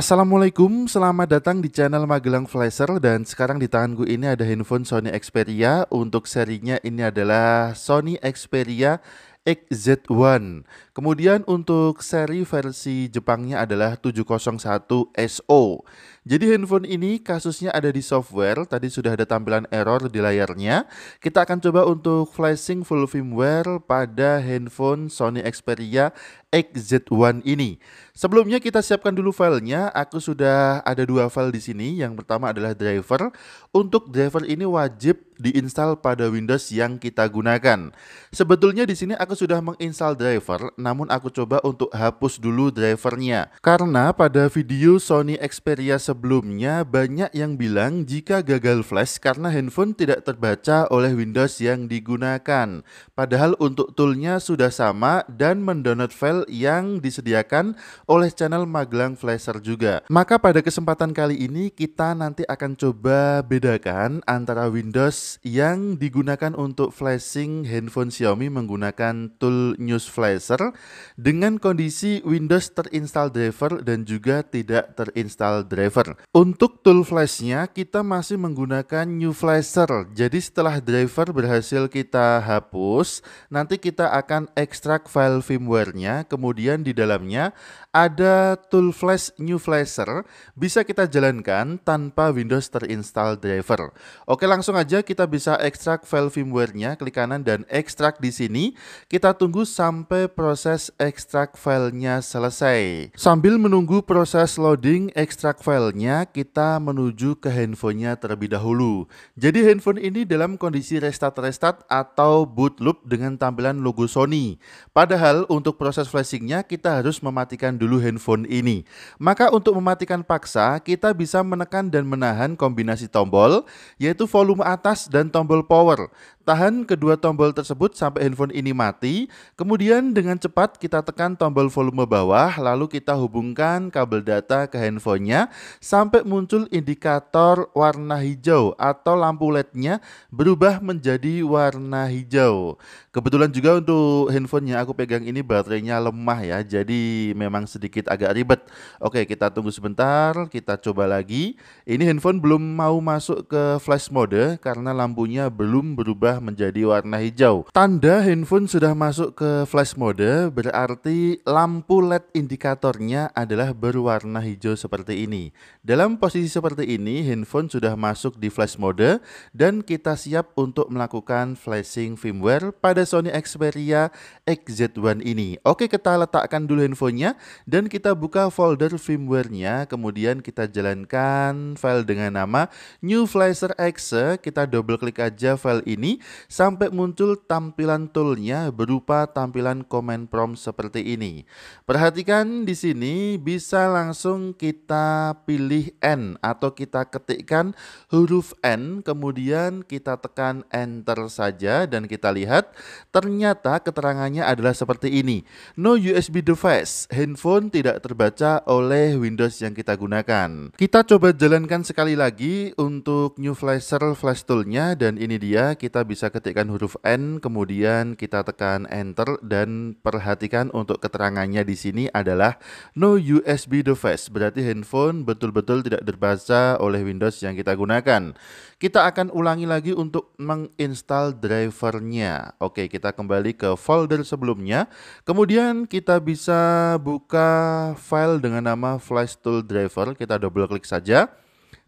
Assalamualaikum, selamat datang di channel Magelang Flasher dan sekarang di tanganku ini ada handphone Sony Xperia untuk serinya ini adalah Sony Xperia XZ1 Kemudian untuk seri versi Jepangnya adalah 701SO. Jadi handphone ini kasusnya ada di software, tadi sudah ada tampilan error di layarnya. Kita akan coba untuk flashing full firmware pada handphone Sony Xperia XZ1 ini. Sebelumnya kita siapkan dulu filenya, aku sudah ada dua file di sini. Yang pertama adalah driver. Untuk driver ini wajib diinstal pada Windows yang kita gunakan. Sebetulnya di sini aku sudah menginstal driver, namun aku coba untuk hapus dulu drivernya. Karena pada video Sony Xperia sebelumnya banyak yang bilang jika gagal flash karena handphone tidak terbaca oleh Windows yang digunakan. Padahal untuk toolnya sudah sama dan mendownload file yang disediakan oleh channel Magelang Flasher juga. Maka pada kesempatan kali ini kita nanti akan coba bedakan antara Windows yang digunakan untuk flashing handphone Xiaomi menggunakan tool News Flasher dengan kondisi Windows terinstall driver dan juga tidak terinstall driver. Untuk tool flashnya kita masih menggunakan new flasher. Jadi setelah driver berhasil kita hapus, nanti kita akan ekstrak file firmware-nya, kemudian di dalamnya ada tool flash new flasher bisa kita jalankan tanpa Windows terinstall driver. Oke, langsung aja kita bisa ekstrak file firmware-nya, klik kanan dan ekstrak di sini. Kita tunggu sampai proses proses ekstrak filenya selesai. Sambil menunggu proses loading ekstrak filenya, kita menuju ke handphonenya terlebih dahulu. Jadi handphone ini dalam kondisi restart-restart atau boot loop dengan tampilan logo Sony. Padahal untuk proses flashingnya kita harus mematikan dulu handphone ini. Maka untuk mematikan paksa, kita bisa menekan dan menahan kombinasi tombol, yaitu volume atas dan tombol power. Tahan kedua tombol tersebut sampai handphone ini mati, kemudian dengan cepat kita tekan tombol volume bawah, lalu kita hubungkan kabel data ke handphonenya sampai muncul indikator warna hijau atau lampu LED-nya berubah menjadi warna hijau. Kebetulan juga untuk handphonenya aku pegang ini baterainya lemah ya, jadi memang sedikit agak ribet. Oke, kita tunggu sebentar, kita coba lagi. Ini handphone belum mau masuk ke flash mode karena lampunya belum berubah berubah menjadi warna hijau. Tanda handphone sudah masuk ke flash mode berarti lampu LED indikatornya adalah berwarna hijau seperti ini. Dalam posisi seperti ini, handphone sudah masuk di flash mode dan kita siap untuk melakukan flashing firmware pada Sony Xperia XZ1 ini. Oke, kita letakkan dulu handphonenya dan kita buka folder firmware-nya, kemudian kita jalankan file dengan nama New Flasher Exe, kita double klik aja file ini, sampai muncul tampilan toolnya berupa tampilan command prompt seperti ini. Perhatikan di sini bisa langsung kita pilih N atau kita ketikkan huruf N kemudian kita tekan enter saja dan kita lihat ternyata keterangannya adalah seperti ini. No USB device, handphone tidak terbaca oleh Windows yang kita gunakan. Kita coba jalankan sekali lagi untuk new flasher flash toolnya dan ini dia kita bisa ketikkan huruf N, kemudian kita tekan Enter dan perhatikan untuk keterangannya di sini adalah no USB device, berarti handphone betul-betul tidak terbaca oleh Windows yang kita gunakan. Kita akan ulangi lagi untuk menginstal drivernya. Oke, kita kembali ke folder sebelumnya. Kemudian kita bisa buka file dengan nama Flash Tool Driver, kita double klik saja.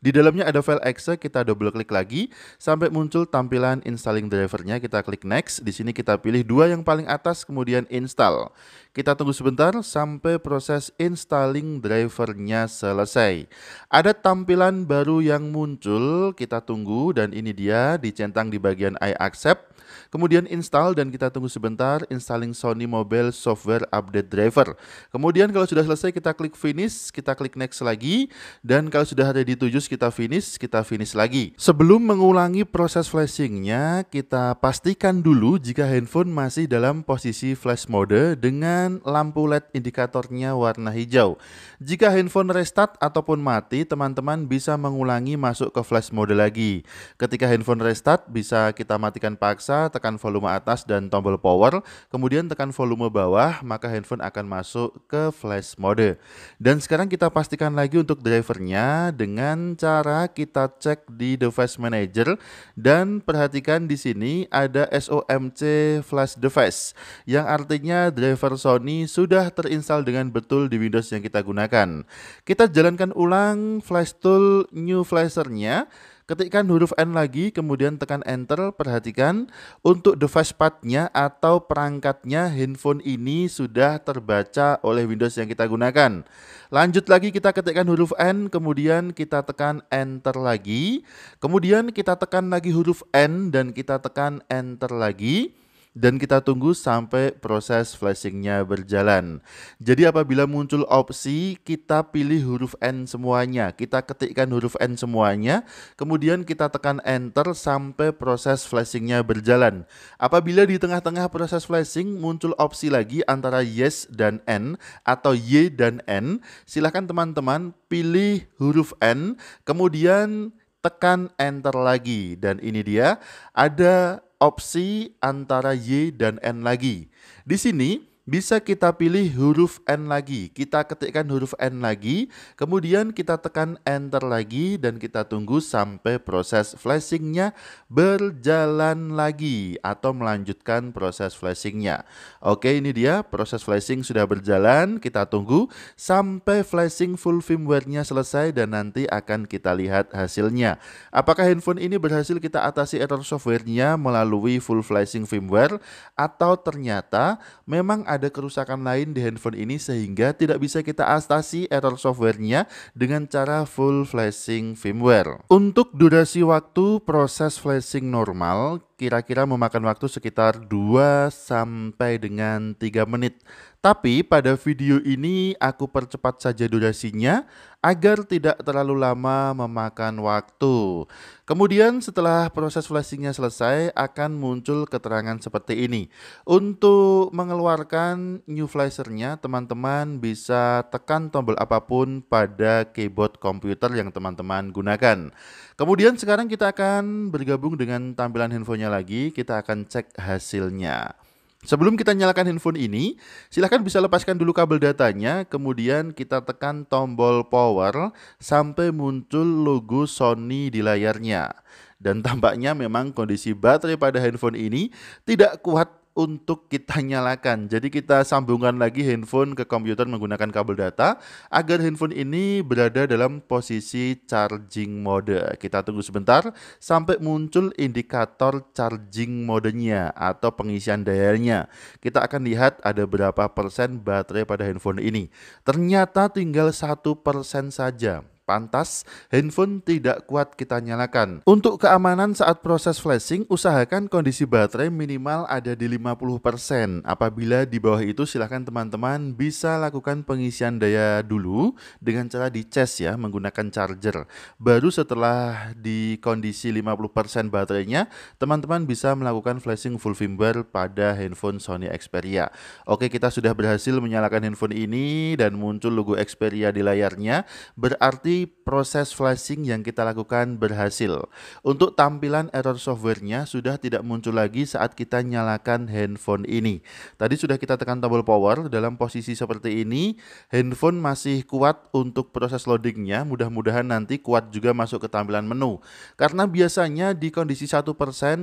Di dalamnya ada file exe, kita double klik lagi sampai muncul tampilan installing drivernya. Kita klik next. Di sini kita pilih dua yang paling atas kemudian install. Kita tunggu sebentar sampai proses installing drivernya selesai. Ada tampilan baru yang muncul, kita tunggu dan ini dia dicentang di bagian I accept. Kemudian install dan kita tunggu sebentar installing Sony Mobile Software Update Driver. Kemudian kalau sudah selesai kita klik finish, kita klik next lagi dan kalau sudah ada di tujuh kita finish, kita finish lagi. Sebelum mengulangi proses flashingnya, kita pastikan dulu jika handphone masih dalam posisi flash mode dengan lampu LED indikatornya warna hijau. Jika handphone restart ataupun mati, teman-teman bisa mengulangi masuk ke flash mode lagi. Ketika handphone restart, bisa kita matikan paksa, tekan volume atas dan tombol power, kemudian tekan volume bawah, maka handphone akan masuk ke flash mode. Dan sekarang kita pastikan lagi untuk drivernya dengan cara kita cek di device manager dan perhatikan di sini ada SOMC flash device yang artinya driver Sony sudah terinstal dengan betul di Windows yang kita gunakan. Kita jalankan ulang flash tool new flashernya Ketikkan huruf N lagi, kemudian tekan enter, perhatikan untuk device partnya atau perangkatnya handphone ini sudah terbaca oleh Windows yang kita gunakan. Lanjut lagi kita ketikkan huruf N, kemudian kita tekan enter lagi, kemudian kita tekan lagi huruf N dan kita tekan enter lagi dan kita tunggu sampai proses flashingnya berjalan. Jadi apabila muncul opsi, kita pilih huruf N semuanya. Kita ketikkan huruf N semuanya, kemudian kita tekan enter sampai proses flashingnya berjalan. Apabila di tengah-tengah proses flashing muncul opsi lagi antara yes dan N atau Y dan N, silahkan teman-teman pilih huruf N, kemudian tekan enter lagi. Dan ini dia, ada opsi antara Y dan N lagi. Di sini bisa kita pilih huruf N lagi. Kita ketikkan huruf N lagi, kemudian kita tekan Enter lagi dan kita tunggu sampai proses flashingnya berjalan lagi atau melanjutkan proses flashingnya. Oke, ini dia proses flashing sudah berjalan. Kita tunggu sampai flashing full firmware-nya selesai dan nanti akan kita lihat hasilnya. Apakah handphone ini berhasil kita atasi error software-nya melalui full flashing firmware atau ternyata memang ada kerusakan lain di handphone ini sehingga tidak bisa kita atasi error softwarenya dengan cara full flashing firmware. Untuk durasi waktu proses flashing normal, kira-kira memakan waktu sekitar 2 sampai dengan 3 menit. Tapi pada video ini aku percepat saja durasinya agar tidak terlalu lama memakan waktu. Kemudian setelah proses flashingnya selesai akan muncul keterangan seperti ini. Untuk mengeluarkan new flashernya teman-teman bisa tekan tombol apapun pada keyboard komputer yang teman-teman gunakan. Kemudian sekarang kita akan bergabung dengan tampilan handphonenya lagi. Kita akan cek hasilnya. Sebelum kita nyalakan handphone ini, silahkan bisa lepaskan dulu kabel datanya, kemudian kita tekan tombol power sampai muncul logo Sony di layarnya. Dan tampaknya memang kondisi baterai pada handphone ini tidak kuat untuk kita nyalakan. Jadi kita sambungkan lagi handphone ke komputer menggunakan kabel data agar handphone ini berada dalam posisi charging mode. Kita tunggu sebentar sampai muncul indikator charging modenya atau pengisian dayanya. Kita akan lihat ada berapa persen baterai pada handphone ini. Ternyata tinggal satu persen saja. Pantas, handphone tidak kuat kita nyalakan. Untuk keamanan saat proses flashing, usahakan kondisi baterai minimal ada di 50%. Apabila di bawah itu, silahkan teman-teman bisa lakukan pengisian daya dulu dengan cara di charge ya, menggunakan charger. Baru setelah di kondisi 50% baterainya, teman-teman bisa melakukan flashing full firmware pada handphone Sony Xperia. Oke, kita sudah berhasil menyalakan handphone ini dan muncul logo Xperia di layarnya. Berarti sleep proses flashing yang kita lakukan berhasil. Untuk tampilan error softwarenya sudah tidak muncul lagi saat kita nyalakan handphone ini. Tadi sudah kita tekan tombol power dalam posisi seperti ini, handphone masih kuat untuk proses loadingnya, mudah-mudahan nanti kuat juga masuk ke tampilan menu. Karena biasanya di kondisi 1%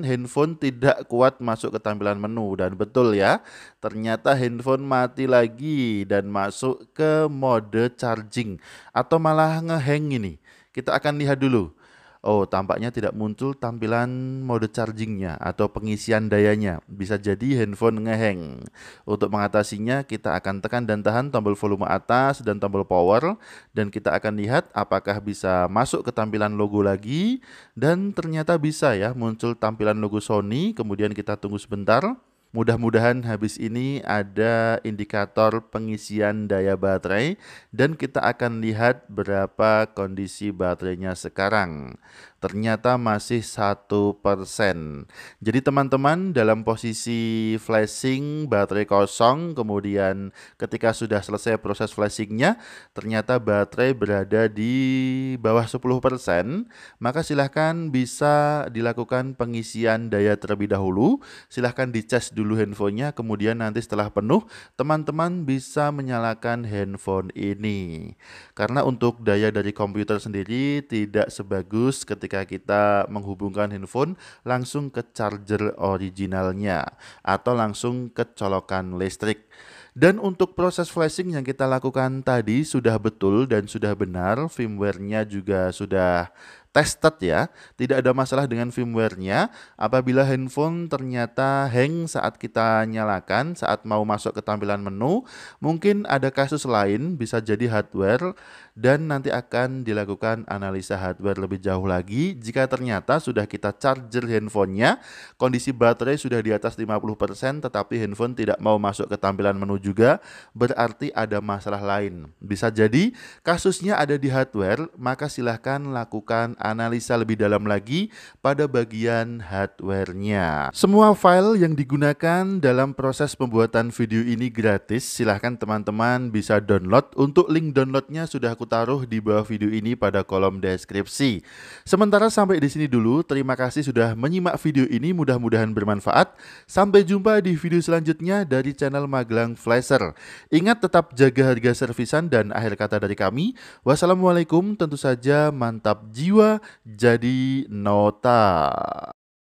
handphone tidak kuat masuk ke tampilan menu, dan betul ya, ternyata handphone mati lagi dan masuk ke mode charging atau malah ngehang charging ini. Kita akan lihat dulu. Oh, tampaknya tidak muncul tampilan mode chargingnya atau pengisian dayanya. Bisa jadi handphone ngeheng. Untuk mengatasinya, kita akan tekan dan tahan tombol volume atas dan tombol power. Dan kita akan lihat apakah bisa masuk ke tampilan logo lagi. Dan ternyata bisa ya, muncul tampilan logo Sony. Kemudian kita tunggu sebentar. Mudah-mudahan habis ini ada indikator pengisian daya baterai dan kita akan lihat berapa kondisi baterainya sekarang ternyata masih satu persen. Jadi teman-teman dalam posisi flashing baterai kosong, kemudian ketika sudah selesai proses flashingnya, ternyata baterai berada di bawah 10 persen, maka silahkan bisa dilakukan pengisian daya terlebih dahulu. Silahkan dicas dulu handphonenya, kemudian nanti setelah penuh, teman-teman bisa menyalakan handphone ini. Karena untuk daya dari komputer sendiri tidak sebagus ketika ketika kita menghubungkan handphone langsung ke charger originalnya atau langsung ke colokan listrik. Dan untuk proses flashing yang kita lakukan tadi sudah betul dan sudah benar, firmware-nya juga sudah tested ya. Tidak ada masalah dengan firmware-nya. Apabila handphone ternyata hang saat kita nyalakan, saat mau masuk ke tampilan menu, mungkin ada kasus lain bisa jadi hardware dan nanti akan dilakukan analisa hardware lebih jauh lagi jika ternyata sudah kita charger handphonenya kondisi baterai sudah di atas 50% tetapi handphone tidak mau masuk ke tampilan menu juga berarti ada masalah lain bisa jadi kasusnya ada di hardware maka silahkan lakukan analisa lebih dalam lagi pada bagian hardwarenya semua file yang digunakan dalam proses pembuatan video ini gratis silahkan teman-teman bisa download untuk link downloadnya sudah aku taruh di bawah video ini pada kolom deskripsi. Sementara sampai di sini dulu, terima kasih sudah menyimak video ini, mudah-mudahan bermanfaat. Sampai jumpa di video selanjutnya dari channel Magelang Flasher. Ingat tetap jaga harga servisan dan akhir kata dari kami. Wassalamualaikum, tentu saja mantap jiwa, jadi nota.